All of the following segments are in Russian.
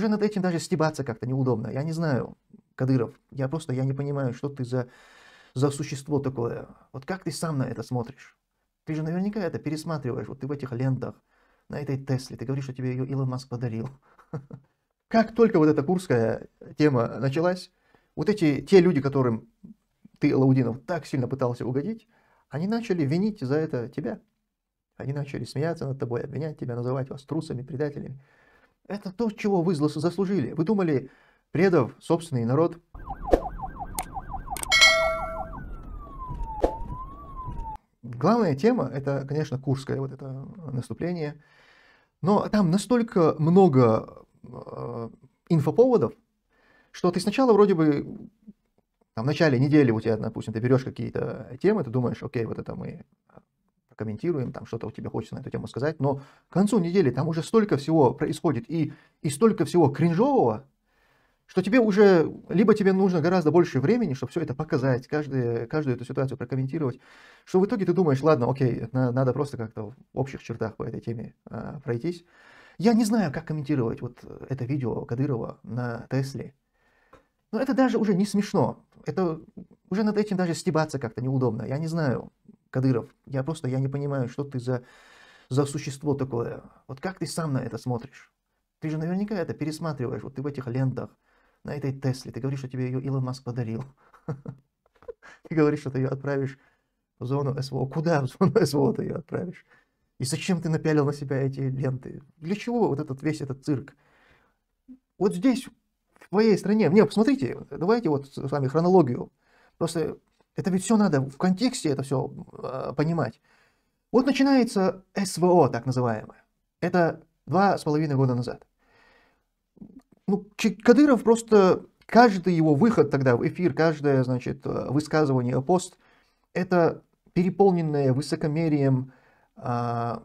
уже над этим даже стебаться как-то неудобно. Я не знаю, Кадыров, я просто я не понимаю, что ты за, за существо такое. Вот как ты сам на это смотришь? Ты же наверняка это пересматриваешь, вот ты в этих лентах, на этой Тесле, ты говоришь, что тебе ее Илон Маск подарил. Как только вот эта курская тема началась, вот эти, те люди, которым ты, Лаудинов, так сильно пытался угодить, они начали винить за это тебя. Они начали смеяться над тобой, обвинять тебя, называть вас трусами, предателями. Это то, чего вы заслужили. Вы думали, предав собственный народ? Главная тема – это, конечно, Курское вот это наступление. Но там настолько много э, инфоповодов, что ты сначала вроде бы там, в начале недели у тебя, допустим, ты берешь какие-то темы, ты думаешь, окей, вот это мы комментируем, там что-то у тебя хочется на эту тему сказать, но к концу недели там уже столько всего происходит и, и столько всего кринжового, что тебе уже, либо тебе нужно гораздо больше времени, чтобы все это показать, каждый, каждую эту ситуацию прокомментировать, что в итоге ты думаешь, ладно, окей, надо просто как-то в общих чертах по этой теме а, пройтись. Я не знаю, как комментировать вот это видео Кадырова на Тесле. Но это даже уже не смешно. Это уже над этим даже стебаться как-то неудобно. Я не знаю. Кадыров, я просто, я не понимаю, что ты за, за существо такое. Вот как ты сам на это смотришь? Ты же наверняка это пересматриваешь, вот ты в этих лентах, на этой Тесле. Ты говоришь, что тебе ее Илон Маск подарил. Ты говоришь, что ты ее отправишь в зону СВО. Куда в зону СВО ты ее отправишь? И зачем ты напялил на себя эти ленты? Для чего вот этот весь этот цирк? Вот здесь, в твоей стране, мне, посмотрите, давайте вот с вами хронологию. Просто это ведь все надо в контексте это все э, а, понимать. Вот начинается СВО, так называемое. Это два с половиной года назад. Ну, Кадыров просто, каждый его выход тогда в эфир, каждое, значит, а, высказывание, пост, это переполненное высокомерием э,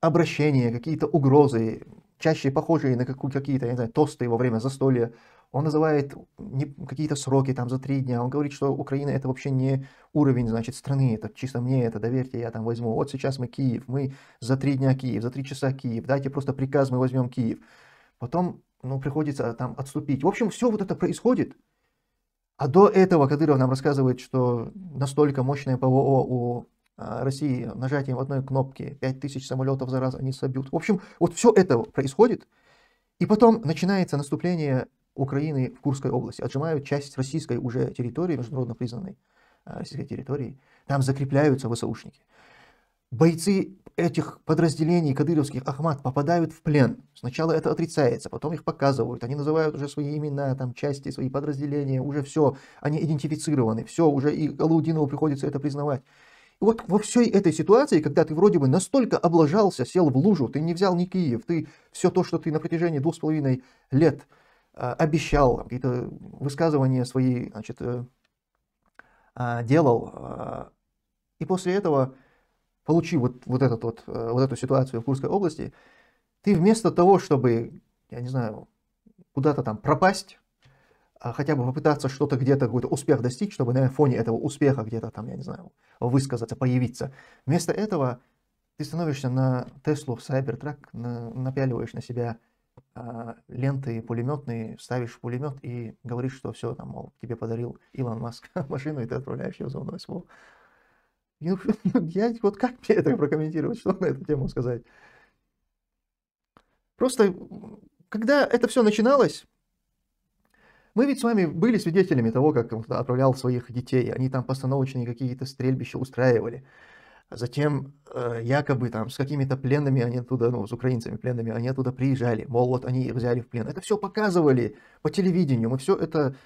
обращение, какие-то угрозы, чаще похожие на какие-то, я не знаю, тосты во время застолья он называет какие-то сроки там за три дня, он говорит, что Украина это вообще не уровень, значит, страны, это чисто мне это, доверьте, я там возьму, вот сейчас мы Киев, мы за три дня Киев, за три часа Киев, дайте просто приказ, мы возьмем Киев. Потом, ну, приходится там отступить. В общем, все вот это происходит. А до этого Кадыров нам рассказывает, что настолько мощное ПВО у а, России нажатием одной кнопки 5000 самолетов за раз они собьют. В общем, вот все это происходит. И потом начинается наступление Украины в Курской области, отжимают часть российской уже территории, международно признанной э, российской территории, там закрепляются ВСУшники. Бойцы этих подразделений кадыровских Ахмат попадают в плен. Сначала это отрицается, потом их показывают, они называют уже свои имена, там части, свои подразделения, уже все, они идентифицированы, все, уже и Алаудинову приходится это признавать. И вот во всей этой ситуации, когда ты вроде бы настолько облажался, сел в лужу, ты не взял ни Киев, ты все то, что ты на протяжении двух с половиной лет а, обещал, какие-то высказывания свои значит, э, а, делал. А, и после этого, получив вот, вот, этот вот, э, вот эту ситуацию в Курской области, ты вместо того, чтобы, я не знаю, куда-то там пропасть, хотя бы попытаться что-то где-то, какой-то успех достичь, чтобы на фоне этого успеха где-то там, я не знаю, высказаться, появиться. Вместо этого ты становишься на Теслу, Cybertruck, на, напяливаешь на себя а, ленты пулеметные, ставишь пулемет и говоришь, что все, там, мол, тебе подарил Илон Маск машину, и ты отправляешь ее в зону СВО. Я, ну, я вот как мне это прокомментировать, что на эту тему сказать? Просто, когда это все начиналось, мы ведь с вами были свидетелями того, как он отправлял своих детей. Они там постановочные какие-то стрельбища устраивали. Затем э, якобы там с какими-то пленными они оттуда, ну, с украинцами пленными, они оттуда приезжали, мол, вот они их взяли в плен. Это все показывали по телевидению, мы все это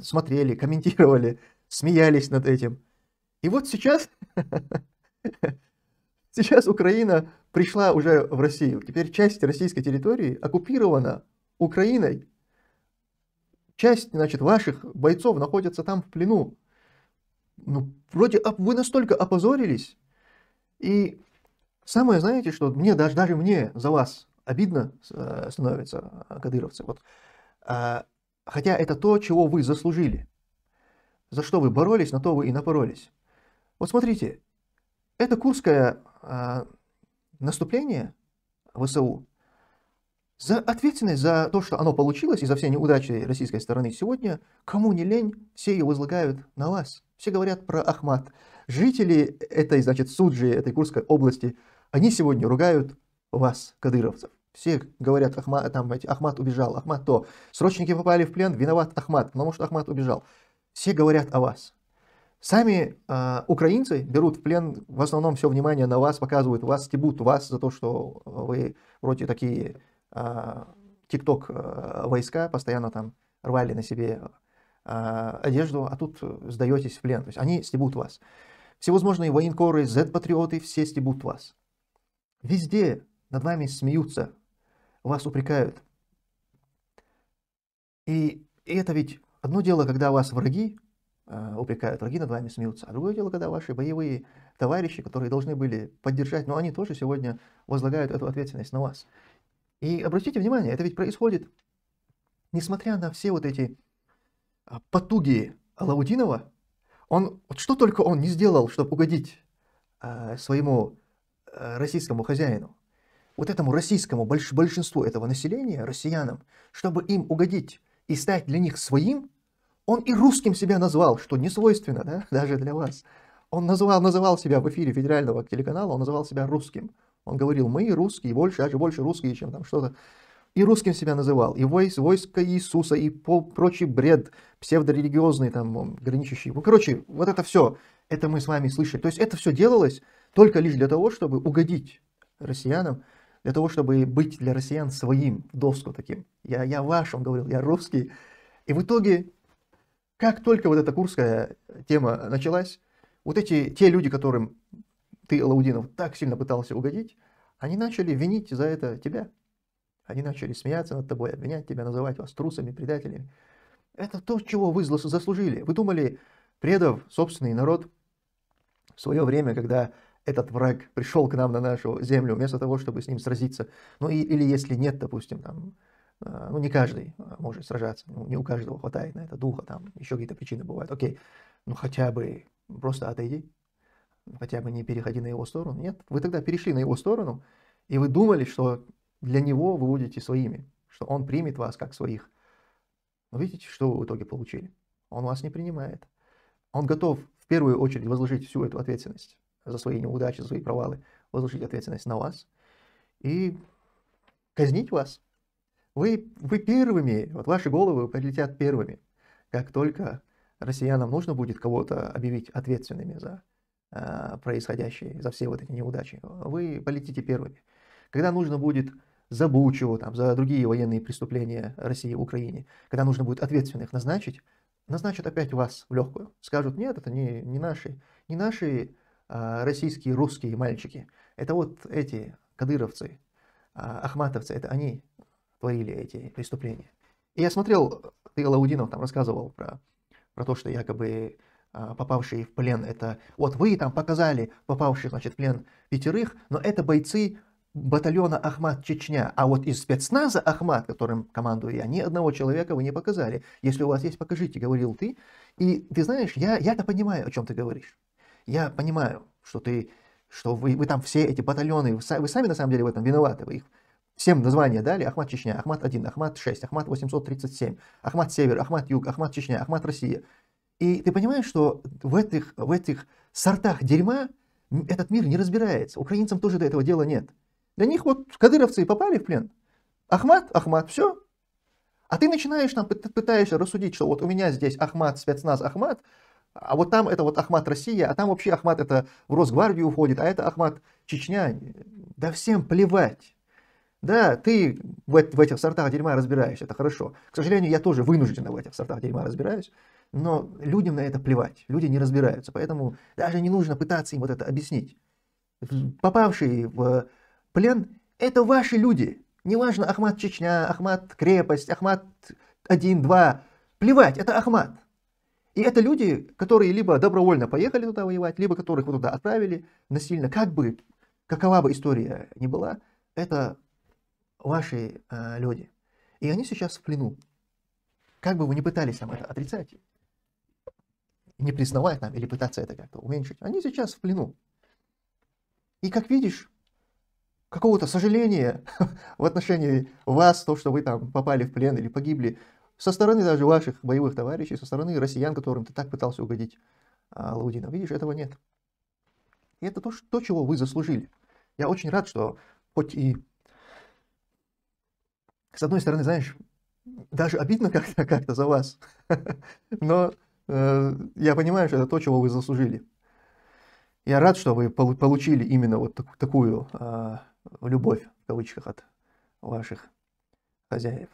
смотрели, комментировали, смеялись над этим. И вот сейчас, сейчас Украина пришла уже в Россию. Теперь часть российской территории оккупирована Украиной. Часть, значит, ваших бойцов находится там в плену. Ну, вроде вы настолько опозорились, и самое, знаете, что мне, даже, даже мне за вас обидно э, становится, э, кадыровцы. Вот. А, хотя это то, чего вы заслужили. За что вы боролись, на то вы и напоролись. Вот смотрите, это курское а, наступление ВСУ, за ответственность за то, что оно получилось, и за все неудачи российской стороны сегодня, кому не лень, все ее возлагают на вас. Все говорят про Ахмат. Жители этой, значит, Суджи, этой Курской области, они сегодня ругают вас, кадыровцев. Все говорят, Ахмат, там, эти Ахмат убежал, Ахмат то. Срочники попали в плен, виноват Ахмат, потому что Ахмат убежал. Все говорят о вас. Сами э, украинцы берут в плен в основном все внимание на вас, показывают вас, стебут вас за то, что вы вроде такие тикток э, войска постоянно там рвали на себе э, одежду, а тут э, сдаетесь в плен. То есть они стебут вас. Всевозможные военкоры, Z-патриоты, все стебут вас. Везде над вами смеются, вас упрекают. И, и это ведь одно дело, когда вас враги э, упрекают, враги над вами смеются, а другое дело, когда ваши боевые товарищи, которые должны были поддержать, но они тоже сегодня возлагают эту ответственность на вас. И обратите внимание, это ведь происходит, несмотря на все вот эти а, потуги Алаудинова, он, что только он не сделал, чтобы угодить э, своему э, российскому хозяину, вот этому российскому больш, большинству этого населения, россиянам, чтобы им угодить и стать для них своим, он и русским себя назвал, что не свойственно, да, даже для вас. Он называл, называл себя в эфире федерального телеканала, он называл себя русским. Он говорил, мы русские, больше, аж больше русские, чем там что-то. И русским себя называл, и войс, войско Иисуса, и по, прочий бред псевдорелигиозный, там, граничащий. Ну, короче, вот это все, это мы с вами слышали. То есть это все делалось только лишь для того, чтобы угодить россиянам, для того, чтобы быть для россиян своим, в доску таким. Я, я ваш, он говорил, я русский. И в итоге, как только вот эта курская тема началась, вот эти, те люди, которым ты, Лаудинов так сильно пытался угодить, они начали винить за это тебя. Они начали смеяться над тобой, обвинять тебя, называть вас трусами, предателями. Это то, чего вы заслужили. Вы думали, предав собственный народ, в свое время, когда этот враг пришел к нам на нашу землю, вместо того, чтобы с ним сразиться, ну и, или если нет, допустим, там, а, ну не каждый а, может сражаться, ну, не у каждого хватает на это духа, там еще какие-то причины бывают, окей, ну хотя бы просто отойди, хотя бы не переходи на его сторону. Нет, вы тогда перешли на его сторону, и вы думали, что для него вы будете своими, что он примет вас как своих. Но видите, что вы в итоге получили? Он вас не принимает. Он готов в первую очередь возложить всю эту ответственность за свои неудачи, за свои провалы, возложить ответственность на вас и казнить вас. Вы, вы первыми, вот ваши головы прилетят первыми, как только россиянам нужно будет кого-то объявить ответственными за Э, происходящие, за все вот эти неудачи, вы полетите первыми. Когда нужно будет за Бучу, там, за другие военные преступления России в Украине, когда нужно будет ответственных назначить, назначат опять вас в легкую. Скажут, нет, это не, не наши, не наши а, российские, русские мальчики. Это вот эти кадыровцы, а, ахматовцы, это они творили эти преступления. И я смотрел, ты, Лаудинов, там рассказывал про, про то, что якобы а, попавшие в плен, это вот вы там показали попавших, значит, в плен пятерых, но это бойцы батальона Ахмат Чечня, а вот из спецназа Ахмат, которым командую я, ни одного человека вы не показали. Если у вас есть, покажите, говорил ты. И ты знаешь, я, я-то понимаю, о чем ты говоришь. Я понимаю, что ты, что вы, вы там все эти батальоны, вы сами на самом деле в этом виноваты, вы их Всем названия дали Ахмат Чечня, Ахмат 1, Ахмат 6, Ахмат 837, Ахмат Север, Ахмат Юг, Ахмат Чечня, Ахмат Россия. И ты понимаешь, что в этих, в этих сортах дерьма этот мир не разбирается. Украинцам тоже до этого дела нет. Для них вот кадыровцы и попали в плен. Ахмат, Ахмат, все. А ты начинаешь там, пытаешься рассудить, что вот у меня здесь Ахмат, спецназ Ахмат, а вот там это вот Ахмат Россия, а там вообще Ахмат это в Росгвардию уходит, а это Ахмат Чечня. Да всем плевать. Да, ты в, в этих сортах дерьма разбираешься, это хорошо. К сожалению, я тоже вынужденно в этих сортах дерьма разбираюсь. Но людям на это плевать, люди не разбираются, поэтому даже не нужно пытаться им вот это объяснить. Попавшие в плен – это ваши люди. Неважно, Ахмат Чечня, Ахмат Крепость, Ахмат 1-2, плевать, это Ахмат. И это люди, которые либо добровольно поехали туда воевать, либо которых туда отправили насильно, как бы, какова бы история ни была, это ваши э, люди. И они сейчас в плену. Как бы вы ни пытались сам это отрицать, не признавать нам или пытаться это как-то уменьшить, они сейчас в плену. И как видишь, какого-то сожаления в отношении вас, то, что вы там попали в плен или погибли, со стороны даже ваших боевых товарищей, со стороны россиян, которым ты так пытался угодить, а, Лаудина. Видишь, этого нет. И это то, что, чего вы заслужили. Я очень рад, что хоть и с одной стороны, знаешь, даже обидно как-то как за вас, но Э, я понимаю, что это то, чего вы заслужили. Я рад, что вы получили именно вот такую а, любовь, в кавычках, от ваших хозяев.